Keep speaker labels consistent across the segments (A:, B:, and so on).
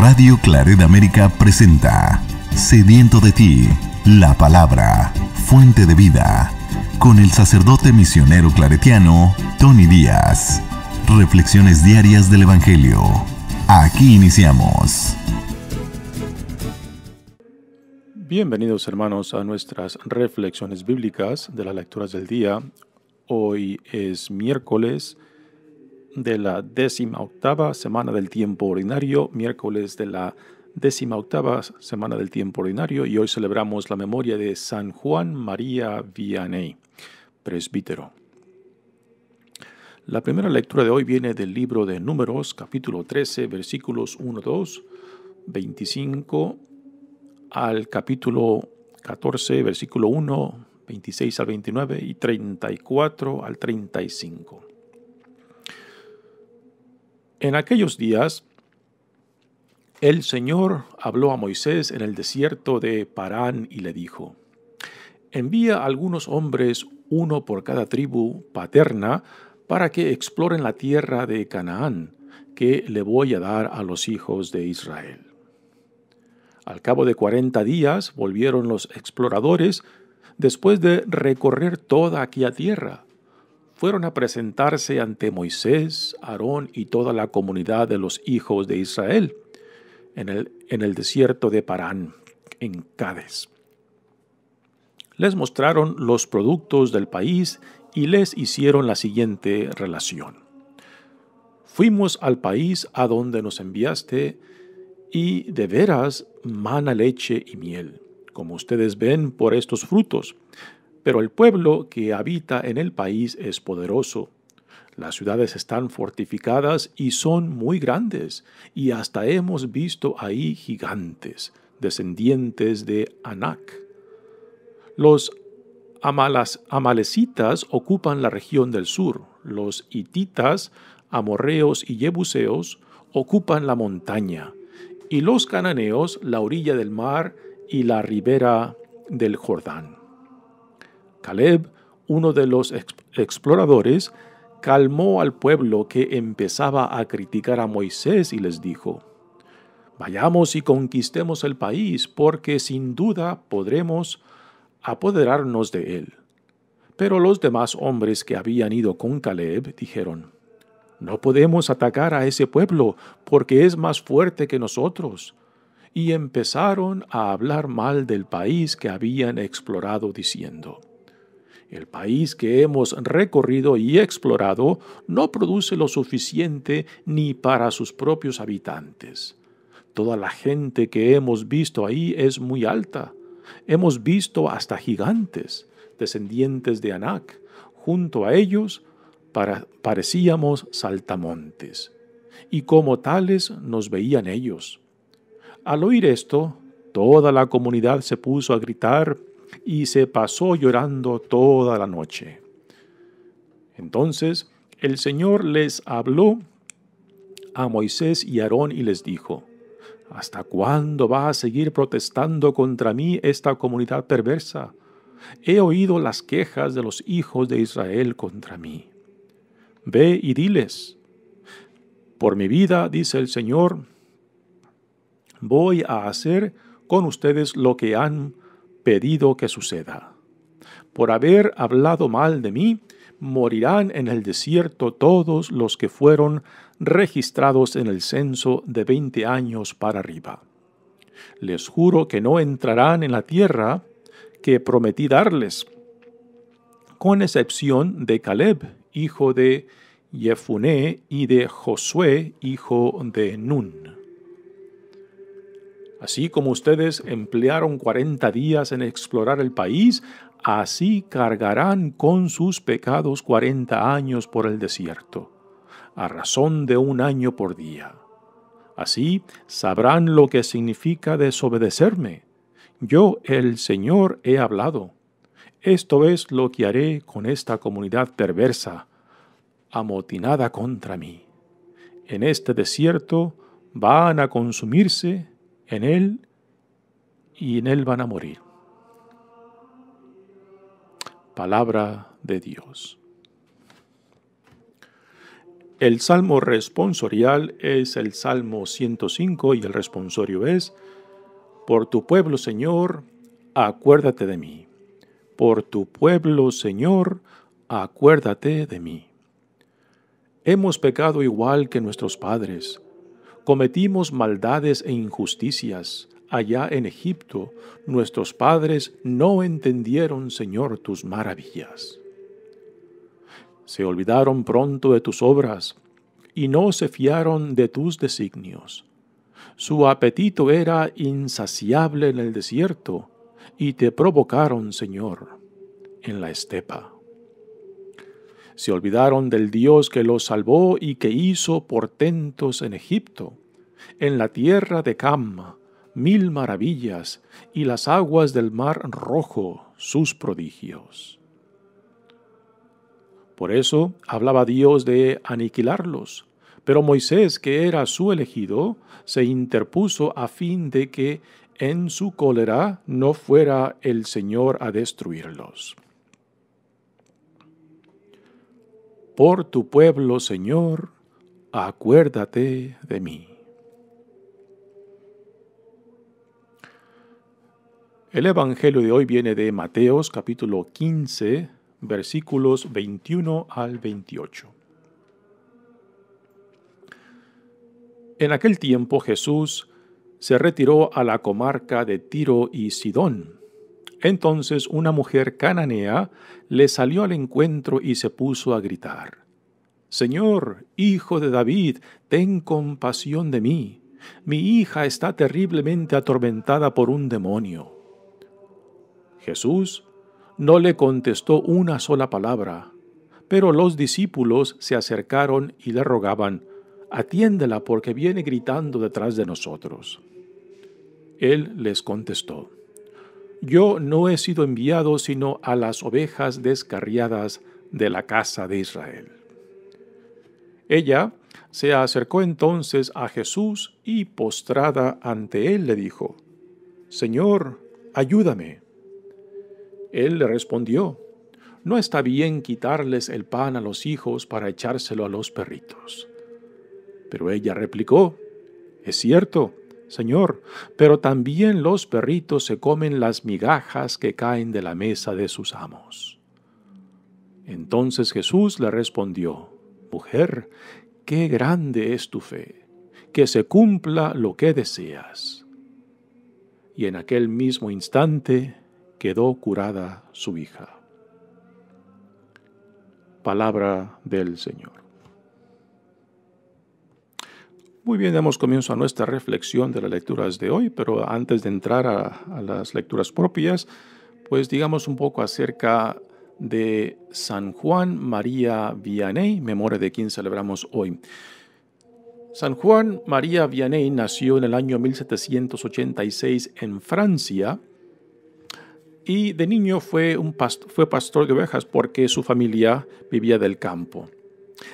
A: Radio Claret América presenta Sediento de ti, la palabra, fuente de vida, con el sacerdote misionero claretiano Tony Díaz. Reflexiones diarias del Evangelio. Aquí iniciamos. Bienvenidos hermanos a nuestras reflexiones bíblicas de las lecturas del día. Hoy es miércoles de la décima octava semana del tiempo ordinario, miércoles de la décima octava semana del tiempo ordinario, y hoy celebramos la memoria de San Juan María Vianney, presbítero. La primera lectura de hoy viene del libro de Números, capítulo 13, versículos 1, 2, 25 al capítulo 14, versículo 1, 26 al 29 y 34 al 35. En aquellos días, el Señor habló a Moisés en el desierto de Parán y le dijo, Envía algunos hombres, uno por cada tribu paterna, para que exploren la tierra de Canaán, que le voy a dar a los hijos de Israel. Al cabo de cuarenta días volvieron los exploradores después de recorrer toda aquella tierra fueron a presentarse ante Moisés, Aarón y toda la comunidad de los hijos de Israel en el, en el desierto de Parán, en Cádiz. Les mostraron los productos del país y les hicieron la siguiente relación. Fuimos al país a donde nos enviaste y de veras mana leche y miel, como ustedes ven por estos frutos. Pero el pueblo que habita en el país es poderoso. Las ciudades están fortificadas y son muy grandes, y hasta hemos visto ahí gigantes, descendientes de Anak. Los amalas, amalecitas ocupan la región del sur, los hititas, amorreos y jebuseos ocupan la montaña, y los cananeos la orilla del mar y la ribera del Jordán. Caleb, uno de los exploradores, calmó al pueblo que empezaba a criticar a Moisés y les dijo, Vayamos y conquistemos el país, porque sin duda podremos apoderarnos de él. Pero los demás hombres que habían ido con Caleb dijeron, No podemos atacar a ese pueblo, porque es más fuerte que nosotros. Y empezaron a hablar mal del país que habían explorado, diciendo, el país que hemos recorrido y explorado no produce lo suficiente ni para sus propios habitantes. Toda la gente que hemos visto ahí es muy alta. Hemos visto hasta gigantes, descendientes de Anac. Junto a ellos para, parecíamos saltamontes. Y como tales nos veían ellos. Al oír esto, toda la comunidad se puso a gritar y se pasó llorando toda la noche. Entonces el Señor les habló a Moisés y Aarón y les dijo, ¿Hasta cuándo va a seguir protestando contra mí esta comunidad perversa? He oído las quejas de los hijos de Israel contra mí. Ve y diles, por mi vida, dice el Señor, voy a hacer con ustedes lo que han pedido que suceda. Por haber hablado mal de mí, morirán en el desierto todos los que fueron registrados en el censo de veinte años para arriba. Les juro que no entrarán en la tierra que prometí darles, con excepción de Caleb, hijo de Jefuné, y de Josué, hijo de Nun. Así como ustedes emplearon 40 días en explorar el país, así cargarán con sus pecados 40 años por el desierto, a razón de un año por día. Así sabrán lo que significa desobedecerme. Yo, el Señor, he hablado. Esto es lo que haré con esta comunidad perversa, amotinada contra mí. En este desierto van a consumirse en Él y en Él van a morir. Palabra de Dios. El salmo responsorial es el Salmo 105 y el responsorio es, Por tu pueblo, Señor, acuérdate de mí. Por tu pueblo, Señor, acuérdate de mí. Hemos pecado igual que nuestros padres cometimos maldades e injusticias. Allá en Egipto nuestros padres no entendieron, Señor, tus maravillas. Se olvidaron pronto de tus obras y no se fiaron de tus designios. Su apetito era insaciable en el desierto y te provocaron, Señor, en la estepa. Se olvidaron del Dios que los salvó y que hizo portentos en Egipto, en la tierra de Cam, mil maravillas, y las aguas del mar rojo, sus prodigios. Por eso hablaba Dios de aniquilarlos, pero Moisés, que era su elegido, se interpuso a fin de que en su cólera no fuera el Señor a destruirlos. Por tu pueblo, Señor, acuérdate de mí. El Evangelio de hoy viene de Mateos capítulo 15, versículos 21 al 28. En aquel tiempo Jesús se retiró a la comarca de Tiro y Sidón entonces una mujer cananea le salió al encuentro y se puso a gritar, Señor, hijo de David, ten compasión de mí. Mi hija está terriblemente atormentada por un demonio. Jesús no le contestó una sola palabra, pero los discípulos se acercaron y le rogaban, Atiéndela porque viene gritando detrás de nosotros. Él les contestó, yo no he sido enviado sino a las ovejas descarriadas de la casa de Israel. Ella se acercó entonces a Jesús y postrada ante él le dijo, Señor, ayúdame. Él le respondió, No está bien quitarles el pan a los hijos para echárselo a los perritos. Pero ella replicó, Es cierto, Señor, pero también los perritos se comen las migajas que caen de la mesa de sus amos. Entonces Jesús le respondió, Mujer, qué grande es tu fe, que se cumpla lo que deseas. Y en aquel mismo instante quedó curada su hija. Palabra del Señor. Muy bien, damos comienzo a nuestra reflexión de las lecturas de hoy, pero antes de entrar a, las lecturas propias, pues digamos un poco acerca de San Juan María Vianney, memoria de quien celebramos hoy. San Juan María Vianney nació en el año 1786 en Francia y de niño fue, un fue pastor de ovejas porque su familia vivía del campo.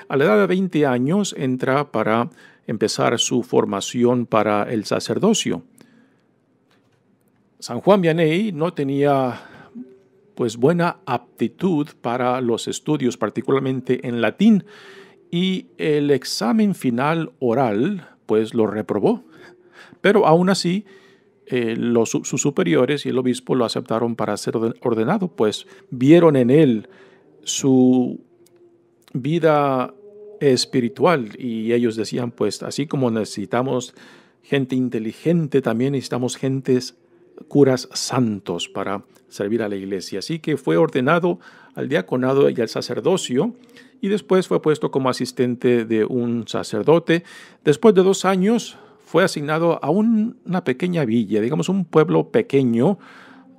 A: A la edad de 20 años entra para empezar su formación para el sacerdocio. San Juan Vianney no tenía pues buena aptitud para los estudios, particularmente en latín, y el examen final oral pues lo reprobó. Pero aún así, eh, sus superiores y el obispo lo aceptaron para ser ordenado, pues vieron en él su vida espiritual. Y ellos decían, pues así como necesitamos gente inteligente, también necesitamos gentes curas santos para servir a la iglesia. Así que fue ordenado al diaconado y al sacerdocio y después fue puesto como asistente de un sacerdote. Después de dos años fue asignado a una pequeña villa, digamos un pueblo pequeño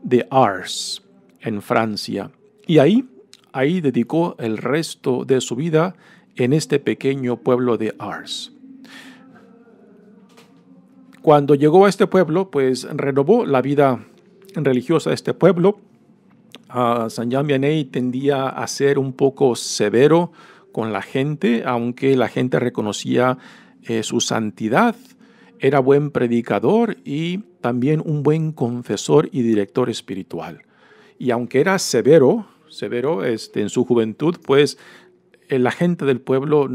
A: de Ars, en Francia. Y ahí, ahí dedicó el resto de su vida en este pequeño pueblo de Ars. Cuando llegó a este pueblo, pues renovó la vida religiosa de este pueblo. Ah, San Jan tendía a ser un poco severo con la gente, aunque la gente reconocía eh, su santidad. Era buen predicador y también un buen confesor y director espiritual. Y aunque era severo, severo este, en su juventud, pues eh, la gente del pueblo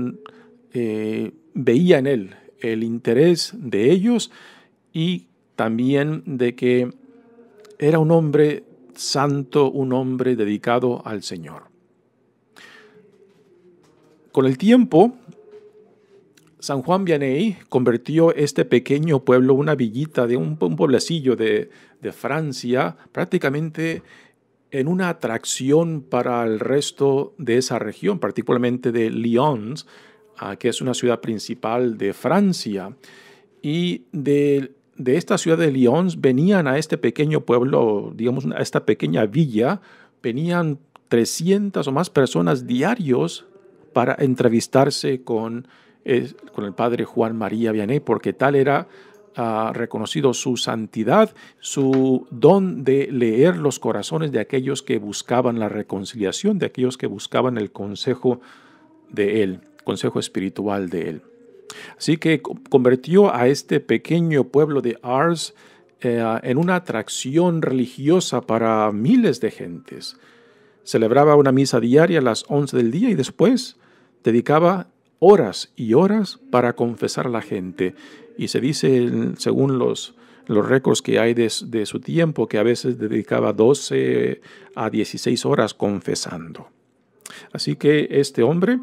A: eh, veía en él el interés de ellos y también de que era un hombre santo, un hombre dedicado al Señor. Con el tiempo, San Juan Vianney convirtió este pequeño pueblo, una villita de un, pueblecillo de, de Francia, prácticamente en una atracción para el resto de esa región, particularmente de Lyon, ah, que es una ciudad principal de Francia. Y de, de esta ciudad de Lyon venían a este pequeño pueblo, digamos, a esta pequeña villa, venían 300 o más personas diarios para entrevistarse con, eh, con el padre Juan María Vianney, porque tal era ha reconocido su santidad, su don de leer los corazones de aquellos que buscaban la reconciliación, de aquellos que buscaban el consejo de Él, consejo espiritual de Él. Así que convirtió a este pequeño pueblo de Ars eh, en una atracción religiosa para miles de gentes. Celebraba una misa diaria a las 11 del día y después dedicaba horas y horas para confesar a la gente y se dice, según los, los récords que hay de, su tiempo, que a veces dedicaba 12 a 16 horas confesando. Así que este hombre,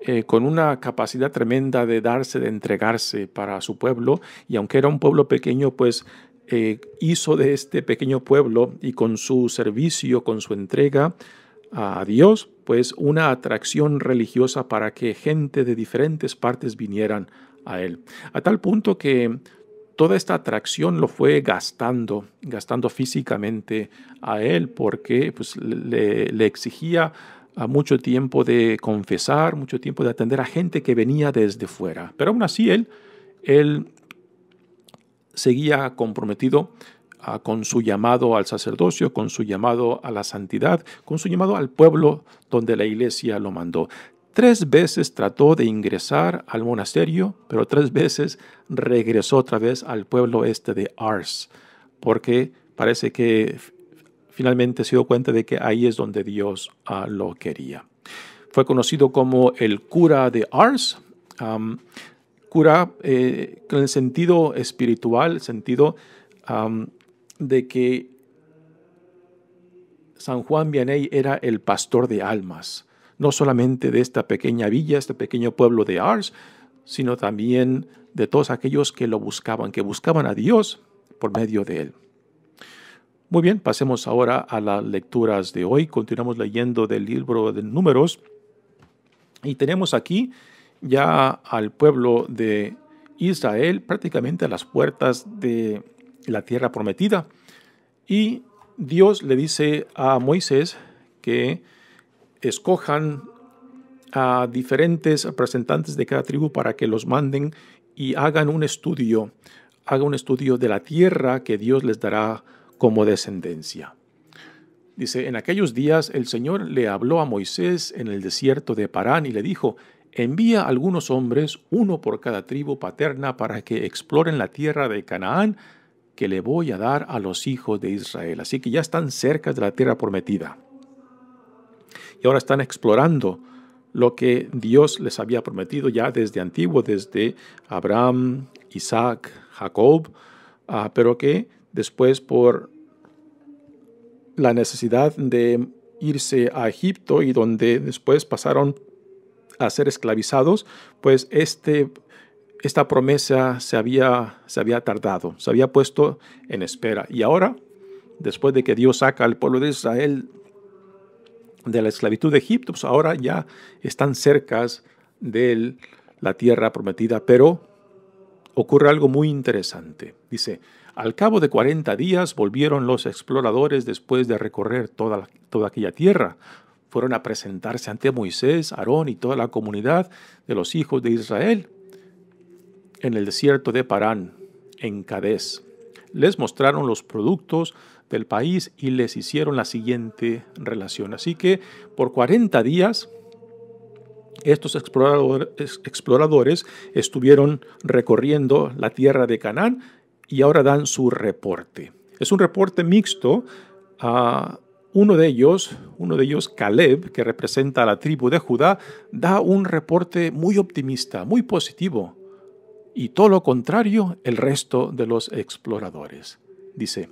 A: eh, con una capacidad tremenda de darse, de entregarse para su pueblo, y aunque era un pueblo pequeño, pues eh, hizo de este pequeño pueblo y con su servicio, con su entrega a Dios, pues una atracción religiosa para que gente de diferentes partes vinieran a él. A tal punto que toda esta atracción lo fue gastando, gastando físicamente a él, porque pues, le, exigía ah, mucho tiempo de confesar, mucho tiempo de atender a gente que venía desde fuera. Pero aún así él, él seguía comprometido ah, con su llamado al sacerdocio, con su llamado a la santidad, con su llamado al pueblo donde la iglesia lo mandó. Tres veces trató de ingresar al monasterio, pero tres veces regresó otra vez al pueblo este de Ars, porque parece que finalmente se dio cuenta de que ahí es donde Dios ah, lo quería. Fue conocido como el cura de Ars. cura eh, en con el sentido espiritual, sentido de que San Juan Vianney era el pastor de almas no solamente de esta pequeña villa, este pequeño pueblo de Ars, sino también de todos aquellos que lo buscaban, que buscaban a Dios por medio de él. Muy bien, pasemos ahora a las lecturas de hoy. Continuamos leyendo del libro de números y tenemos aquí ya al pueblo de Israel prácticamente a las puertas de la tierra prometida. Y Dios le dice a Moisés que escojan a diferentes representantes de cada tribu para que los manden y hagan un estudio, hagan un estudio de la tierra que Dios les dará como descendencia. Dice, en aquellos días el Señor le habló a Moisés en el desierto de Parán y le dijo, envía algunos hombres, uno por cada tribu paterna, para que exploren la tierra de Canaán que le voy a dar a los hijos de Israel. Así que ya están cerca de la tierra prometida y ahora están explorando lo que Dios les había prometido ya desde antiguo, desde Abraham, Isaac, Jacob, ah, pero que después por la necesidad de irse a Egipto y donde después pasaron a ser esclavizados, pues este, esta promesa se había, se había tardado, se había puesto en espera. Y ahora, después de que Dios saca al pueblo de Israel de la esclavitud de Egipto, pues ahora ya están cercas de la tierra prometida, pero ocurre algo muy interesante. Dice, al cabo de 40 días volvieron los exploradores después de recorrer toda, toda aquella tierra. Fueron a presentarse ante Moisés, Aarón y toda la comunidad de los hijos de Israel en el desierto de Parán, en Cadés. Les mostraron los productos del país y les hicieron la siguiente relación. Así que por 40 días estos exploradores, estuvieron recorriendo la tierra de Canaán y ahora dan su reporte. Es un reporte mixto. Ah, uno de ellos, uno de ellos, Caleb, que representa a la tribu de Judá, da un reporte muy optimista, muy positivo, y todo lo contrario el resto de los exploradores. Dice,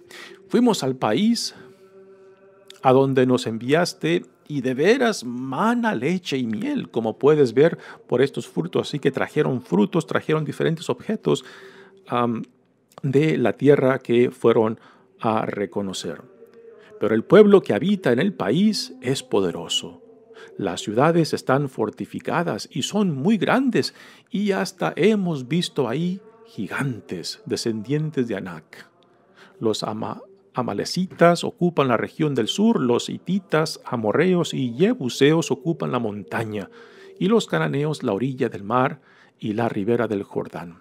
A: fuimos al país a donde nos enviaste y de veras mana leche y miel, como puedes ver por estos frutos. Así que trajeron frutos, trajeron diferentes objetos de la tierra que fueron a reconocer. Pero el pueblo que habita en el país es poderoso. Las ciudades están fortificadas y son muy grandes y hasta hemos visto ahí gigantes descendientes de Anac. Los amalecitas ocupan la región del sur, los hititas, amorreos y jebuseos ocupan la montaña, y los cananeos la orilla del mar y la ribera del Jordán.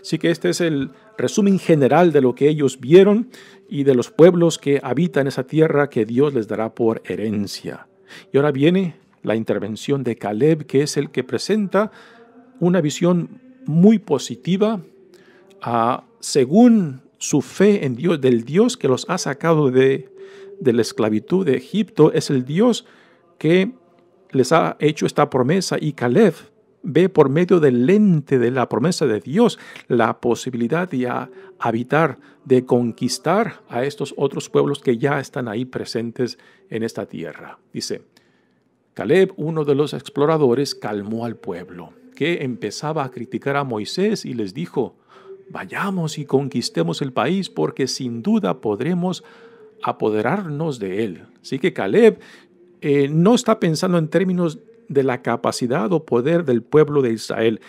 A: Así que este es el resumen general de lo que ellos vieron y de los pueblos que habitan esa tierra que Dios les dará por herencia. Y ahora viene la intervención de Caleb, que es el que presenta una visión muy positiva ah, según su fe en Dios, del Dios que los ha sacado de, la esclavitud de Egipto, es el Dios que les ha hecho esta promesa y Caleb ve por medio del lente de la promesa de Dios la posibilidad de habitar, de conquistar a estos otros pueblos que ya están ahí presentes en esta tierra. Dice, Caleb, uno de los exploradores, calmó al pueblo, que empezaba a criticar a Moisés y les dijo, Vayamos y conquistemos el país porque sin duda podremos apoderarnos de él. Así que Caleb eh, no está pensando en términos de la capacidad o poder del pueblo de Israel.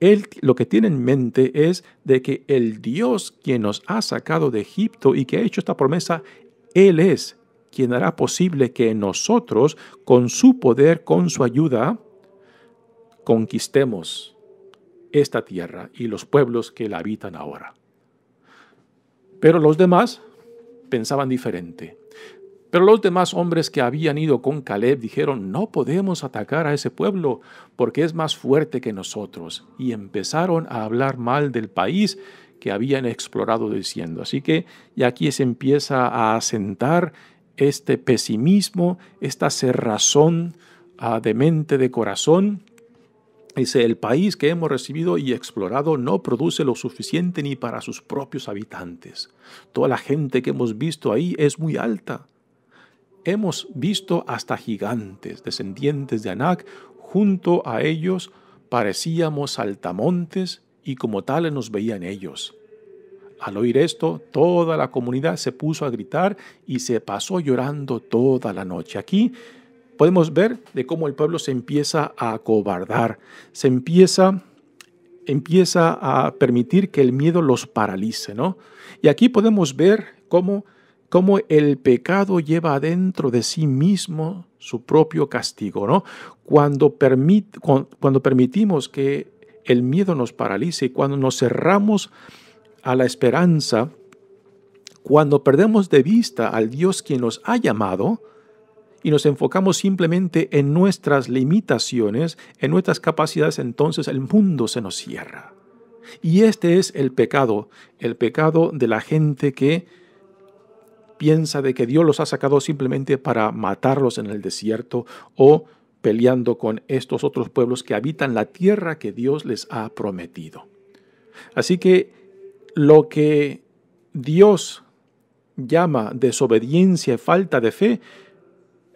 A: Él lo que tiene en mente es de que el Dios quien nos ha sacado de Egipto y que ha hecho esta promesa, Él es quien hará posible que nosotros, con su poder, con su ayuda, conquistemos esta tierra y los pueblos que la habitan ahora. Pero los demás pensaban diferente. Pero los demás hombres que habían ido con Caleb dijeron, no podemos atacar a ese pueblo porque es más fuerte que nosotros. Y empezaron a hablar mal del país que habían explorado diciendo. Así que y aquí se empieza a asentar este pesimismo, esta cerrazón ah, de mente, de corazón, Dice, el país que hemos recibido y explorado no produce lo suficiente ni para sus propios habitantes. Toda la gente que hemos visto ahí es muy alta. Hemos visto hasta gigantes, descendientes de Anak. Junto a ellos parecíamos saltamontes y como tales nos veían ellos. Al oír esto, toda la comunidad se puso a gritar y se pasó llorando toda la noche. Aquí podemos ver de cómo el pueblo se empieza a acobardar, se empieza, empieza a permitir que el miedo los paralice, ¿no? Y aquí podemos ver cómo, cómo el pecado lleva adentro de sí mismo su propio castigo, ¿no? Cuando, cuando permitimos que el miedo nos paralice y cuando nos cerramos a la esperanza, cuando perdemos de vista al Dios quien nos ha llamado, y nos enfocamos simplemente en nuestras limitaciones, en nuestras capacidades, entonces el mundo se nos cierra. Y este es el pecado, el pecado de la gente que piensa de que Dios los ha sacado simplemente para matarlos en el desierto o peleando con estos otros pueblos que habitan la tierra que Dios les ha prometido. Así que lo que Dios llama desobediencia y falta de fe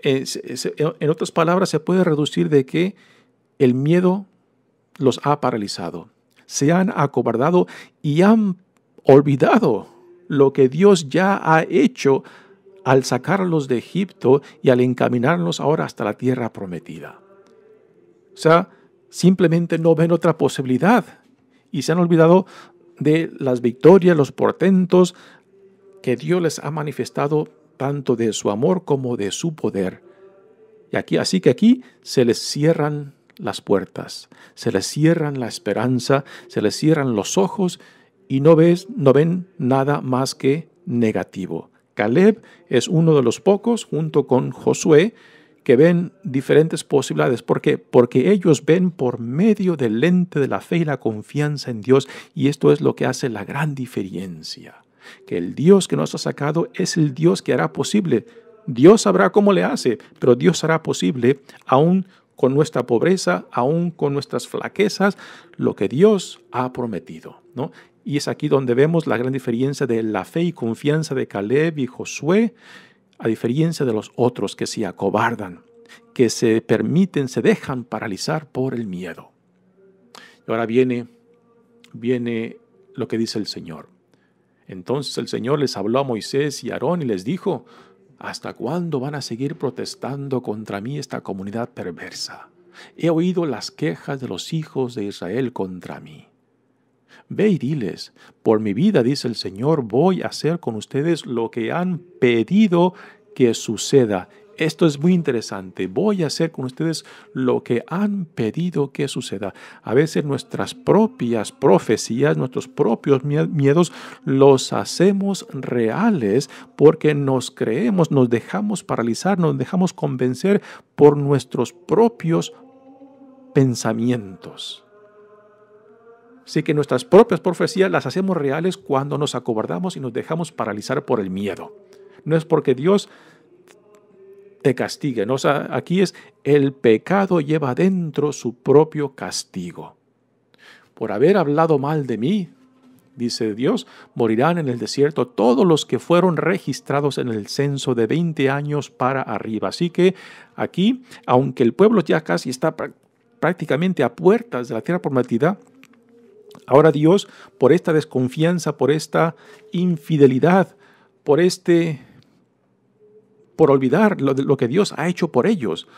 A: en otras palabras, se puede reducir de que el miedo los ha paralizado, se han acobardado y han olvidado lo que Dios ya ha hecho al sacarlos de Egipto y al encaminarlos ahora hasta la tierra prometida. O sea, simplemente no ven otra posibilidad y se han olvidado de las victorias, los portentos que Dios les ha manifestado tanto de su amor como de su poder. Y aquí, así que aquí se les cierran las puertas, se les cierran la esperanza, se les cierran los ojos y no, ves, no ven nada más que negativo. Caleb es uno de los pocos, junto con Josué, que ven diferentes posibilidades. ¿Por qué? Porque ellos ven por medio del lente de la fe y la confianza en Dios, y esto es lo que hace la gran diferencia que el Dios que nos ha sacado es el Dios que hará posible. Dios sabrá cómo le hace, pero Dios hará posible, aún con nuestra pobreza, aún con nuestras flaquezas, lo que Dios ha prometido. ¿no? Y es aquí donde vemos la gran diferencia de la fe y confianza de Caleb y Josué, a diferencia de los otros que se acobardan, que se permiten, se dejan paralizar por el miedo. Y ahora viene, viene lo que dice el Señor. Entonces el Señor les habló a Moisés y a Aarón y les dijo, ¿Hasta cuándo van a seguir protestando contra mí esta comunidad perversa? He oído las quejas de los hijos de Israel contra mí. Ve y diles, por mi vida, dice el Señor, voy a hacer con ustedes lo que han pedido que suceda esto es muy interesante. Voy a hacer con ustedes lo que han pedido que suceda. A veces nuestras propias profecías, nuestros propios miedos, los hacemos reales porque nos creemos, nos dejamos paralizar, nos dejamos convencer por nuestros propios pensamientos. Así que nuestras propias profecías las hacemos reales cuando nos acobardamos y nos dejamos paralizar por el miedo. No es porque Dios te castiguen. O sea, aquí es el pecado lleva dentro su propio castigo. Por haber hablado mal de mí, dice Dios, morirán en el desierto todos los que fueron registrados en el censo de 20 años para arriba. Así que aquí, aunque el pueblo ya casi está prácticamente a puertas de la tierra prometida, ahora Dios, por esta desconfianza, por esta infidelidad, por este por olvidar lo, que Dios ha hecho por ellos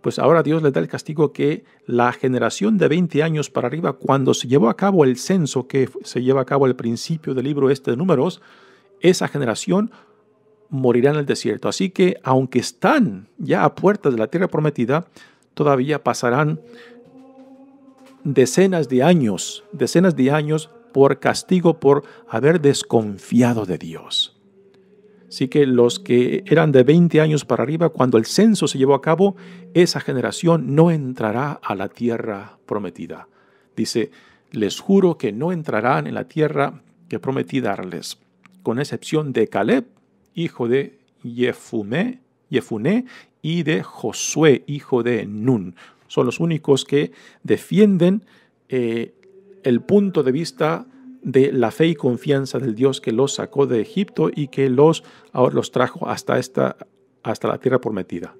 A: pues ahora Dios les da el castigo que la generación de 20 años para arriba, cuando se llevó a cabo el censo que se lleva a cabo al principio del libro este de números, esa generación morirá en el desierto. Así que aunque están ya a puertas de la tierra prometida, todavía pasarán decenas de años, decenas de años por castigo por haber desconfiado de Dios. Así que los que eran de 20 años para arriba, cuando el censo se llevó a cabo, esa generación no entrará a la tierra prometida. Dice, les juro que no entrarán en la tierra que prometí darles, con excepción de Caleb, hijo de Jefumé, Jefuné, y de Josué, hijo de Nun. Son los únicos que defienden eh, el punto de vista de la fe y confianza del Dios que los sacó de Egipto y que los, los trajo hasta, esta, hasta la tierra prometida.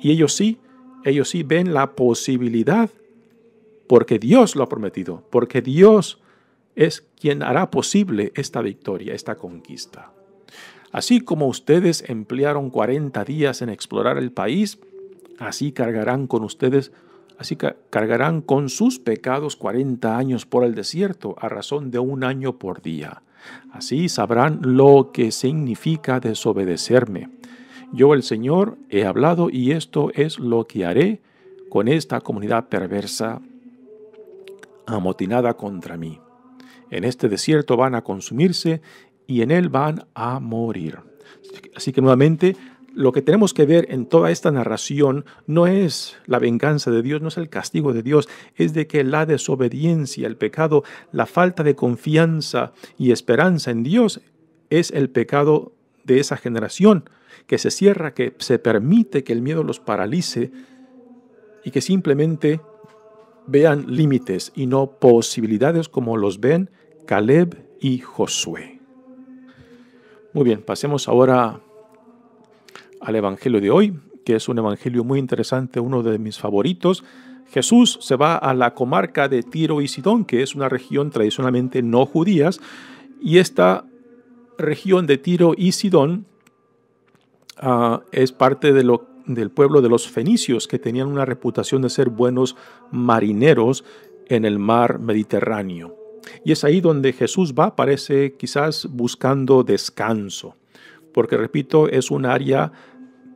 A: Y ellos sí, ellos sí ven la posibilidad, porque Dios lo ha prometido, porque Dios es quien hará posible esta victoria, esta conquista. Así como ustedes emplearon 40 días en explorar el país, así cargarán con ustedes Así que cargarán con sus pecados 40 años por el desierto, a razón de un año por día. Así sabrán lo que significa desobedecerme. Yo el Señor he hablado y esto es lo que haré con esta comunidad perversa amotinada contra mí. En este desierto van a consumirse y en él van a morir. Así que nuevamente lo que tenemos que ver en toda esta narración no es la venganza de Dios, no es el castigo de Dios, es de que la desobediencia, el pecado, la falta de confianza y esperanza en Dios es el pecado de esa generación que se cierra, que se permite que el miedo los paralice y que simplemente vean límites y no posibilidades como los ven Caleb y Josué. Muy bien, pasemos ahora al Evangelio de hoy, que es un Evangelio muy interesante, uno de mis favoritos. Jesús se va a la comarca de Tiro y Sidón, que es una región tradicionalmente no judías, y esta región de Tiro y Sidón ah, es parte de lo, del pueblo de los fenicios, que tenían una reputación de ser buenos marineros en el mar Mediterráneo. Y es ahí donde Jesús va, parece quizás buscando descanso, porque repito, es un área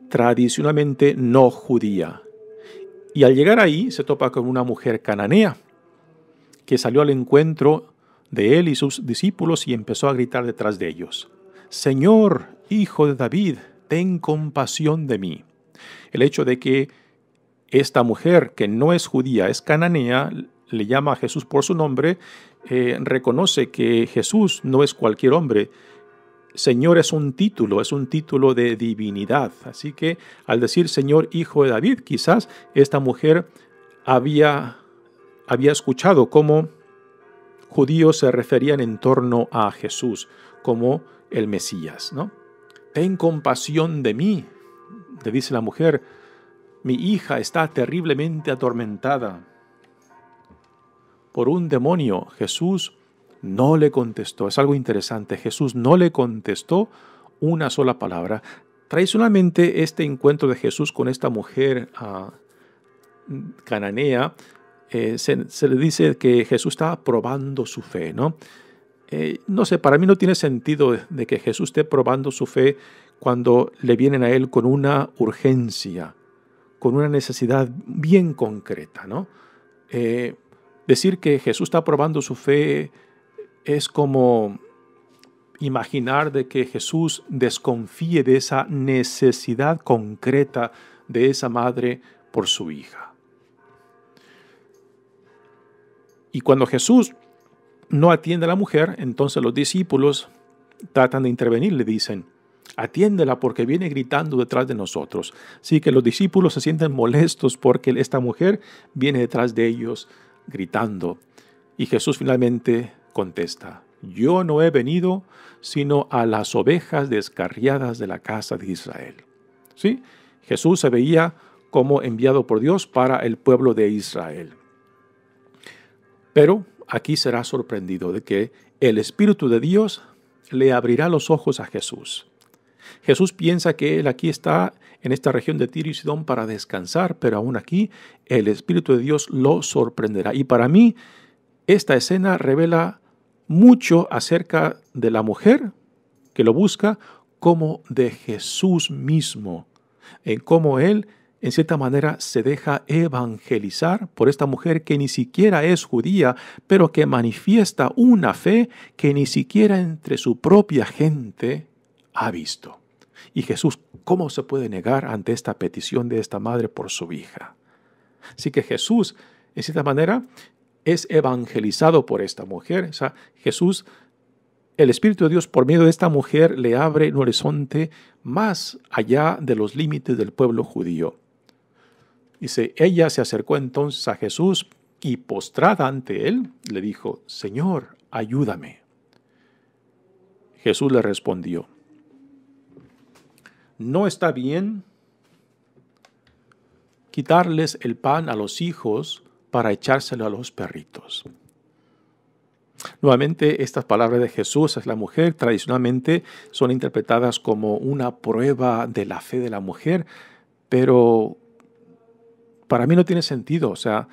A: tradicionalmente no judía. Y al llegar ahí se topa con una mujer cananea que salió al encuentro de él y sus discípulos y empezó a gritar detrás de ellos, Señor, hijo de David, ten compasión de mí. El hecho de que esta mujer, que no es judía, es cananea, le llama a Jesús por su nombre, eh, reconoce que Jesús no es cualquier hombre, Señor es un título, es un título de divinidad. Así que al decir Señor Hijo de David, quizás esta mujer había, había escuchado cómo judíos se referían en torno a Jesús como el Mesías. ¿no? Ten compasión de mí, le dice la mujer, mi hija está terriblemente atormentada por un demonio. Jesús no le contestó. Es algo interesante. Jesús no le contestó una sola palabra. Tradicionalmente este encuentro de Jesús con esta mujer ah, cananea, eh, se, le dice que Jesús está probando su fe, ¿no? Eh, no sé, para mí no tiene sentido de, que Jesús esté probando su fe cuando le vienen a él con una urgencia, con una necesidad bien concreta, ¿no? Eh, decir que Jesús está probando su fe es como imaginar de que Jesús desconfíe de esa necesidad concreta de esa madre por su hija. Y cuando Jesús no atiende a la mujer, entonces los discípulos tratan de intervenir, le dicen, atiéndela porque viene gritando detrás de nosotros. Así que los discípulos se sienten molestos porque esta mujer viene detrás de ellos gritando. Y Jesús finalmente contesta, yo no he venido sino a las ovejas descarriadas de la casa de Israel. ¿Sí? Jesús se veía como enviado por Dios para el pueblo de Israel. Pero aquí será sorprendido de que el Espíritu de Dios le abrirá los ojos a Jesús. Jesús piensa que él aquí está en esta región de Tiro y Sidón para descansar, pero aún aquí el Espíritu de Dios lo sorprenderá. Y para mí, esta escena revela mucho acerca de la mujer que lo busca como de Jesús mismo, en cómo Él, en cierta manera, se deja evangelizar por esta mujer que ni siquiera es judía, pero que manifiesta una fe que ni siquiera entre su propia gente ha visto. Y Jesús, ¿cómo se puede negar ante esta petición de esta madre por su hija? Así que Jesús, en cierta manera, es evangelizado por esta mujer. O Jesús, el Espíritu de Dios, por medio de esta mujer, le abre un horizonte más allá de los límites del pueblo judío. Dice, ella se acercó entonces a Jesús y postrada ante él, le dijo, Señor, ayúdame. Jesús le respondió, no está bien quitarles el pan a los hijos para echárselo a los perritos. Nuevamente, estas palabras de Jesús hacia la mujer tradicionalmente son interpretadas como una prueba de la fe de la mujer, pero para mí no tiene sentido. O sea,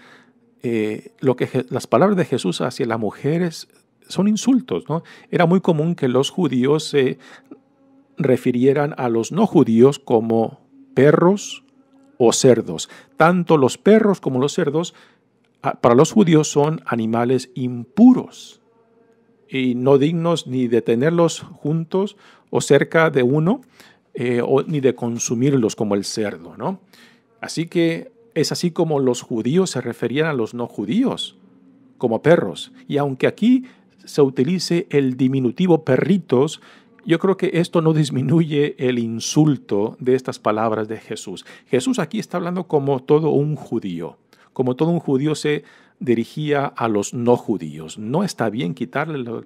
A: eh, lo que, las palabras de Jesús hacia las mujeres son insultos. Era muy común que los judíos se refirieran a los no judíos como perros o cerdos. Tanto los perros como los cerdos Ah, para los judíos son animales impuros y no dignos ni de tenerlos juntos o cerca de uno, eh, ni de consumirlos como el cerdo. Así que es así como los judíos se referían a los no judíos, como perros. Y aunque aquí se utilice el diminutivo perritos, yo creo que esto no disminuye el insulto de estas palabras de Jesús. Jesús aquí está hablando como todo un judío como todo un judío se dirigía a los no judíos. No está bien quitarle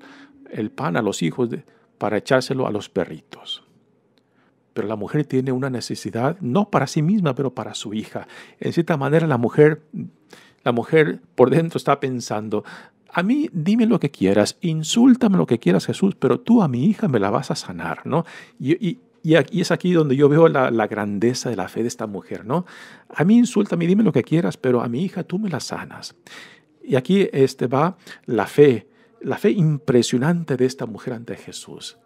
A: el pan a los hijos para echárselo a los perritos. Pero la mujer tiene una necesidad, no para sí misma, pero para su hija. En cierta manera la mujer, la mujer por dentro está pensando, a mí dime lo que quieras, insúltame lo que quieras Jesús, pero tú a mi hija me la vas a sanar, ¿no? y, y, aquí, es aquí donde yo veo la, grandeza de la fe de esta mujer, ¿no? A mí insulta a mí dime lo que quieras, pero a mi hija tú me la sanas. Y aquí este, va la fe, la fe impresionante de esta mujer ante Jesús.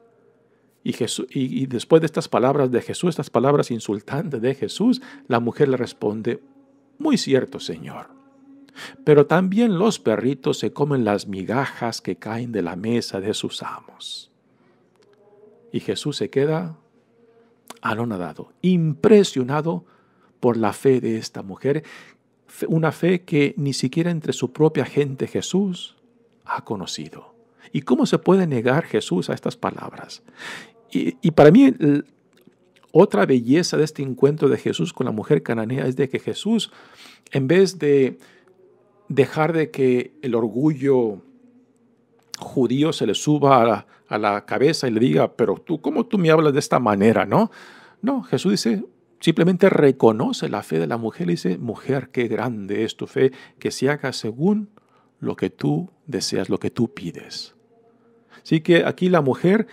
A: Jesús, y, después de estas palabras de Jesús, estas palabras insultantes de Jesús, la mujer le responde, muy cierto, Señor. Pero también los perritos se comen las migajas que caen de la mesa de sus amos. Y Jesús se queda anonadado, impresionado por la fe de esta mujer, una fe que ni siquiera entre su propia gente Jesús ha conocido. ¿Y cómo se puede negar Jesús a estas palabras? Y, y para mí otra belleza de este encuentro de Jesús con la mujer cananea es de que Jesús, en vez de dejar de que el orgullo judío se le suba a la, cabeza y le diga, pero tú, ¿cómo tú me hablas de esta manera? No, no, Jesús dice, simplemente reconoce la fe de la mujer y dice, mujer, qué grande es tu fe, que se haga según lo que tú deseas, lo que tú pides. Así que aquí la mujer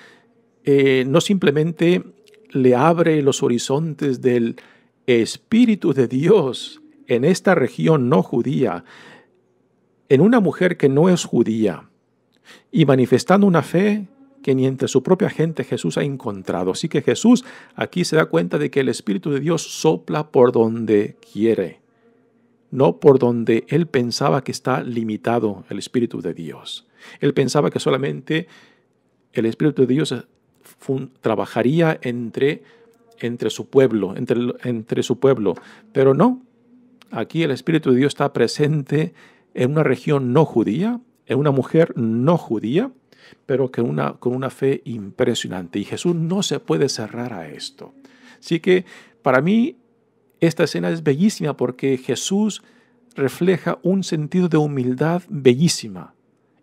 A: eh, no simplemente le abre los horizontes del Espíritu de Dios en esta región no judía, en una mujer que no es judía, y manifestando una fe que ni entre su propia gente Jesús ha encontrado. Así que Jesús aquí se da cuenta de que el Espíritu de Dios sopla por donde quiere, no por donde él pensaba que está limitado el Espíritu de Dios. Él pensaba que solamente el Espíritu de Dios eh, trabajaría entre, entre su pueblo, entre, entre su pueblo, pero no. Aquí el Espíritu de Dios está presente en una región no judía, una mujer no judía, pero que una, con una fe impresionante. Y Jesús no se puede cerrar a esto. Así que para mí esta escena es bellísima porque Jesús refleja un sentido de humildad bellísima,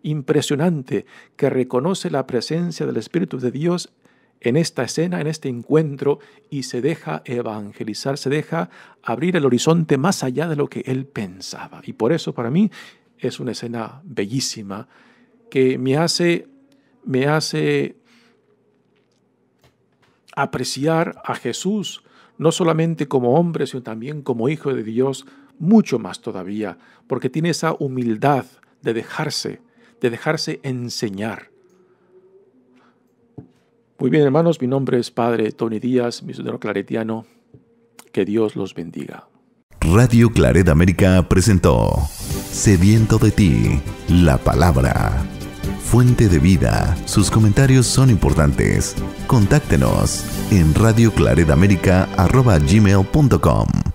A: impresionante, que reconoce la presencia del Espíritu de Dios en esta escena, en este encuentro, y se deja evangelizar, se deja abrir el horizonte más allá de lo que él pensaba. Y por eso para mí es una escena bellísima que me hace, me hace apreciar a Jesús no solamente como hombre, sino también como hijo de Dios, mucho más todavía, porque tiene esa humildad de dejarse, de dejarse enseñar. Muy bien, hermanos, mi nombre es Padre Tony Díaz, misionero claretiano. Que Dios los bendiga. Radio Claret América presentó sediento de ti, la palabra. Fuente de vida, sus comentarios son importantes. Contáctenos en radioclaredamérica.com.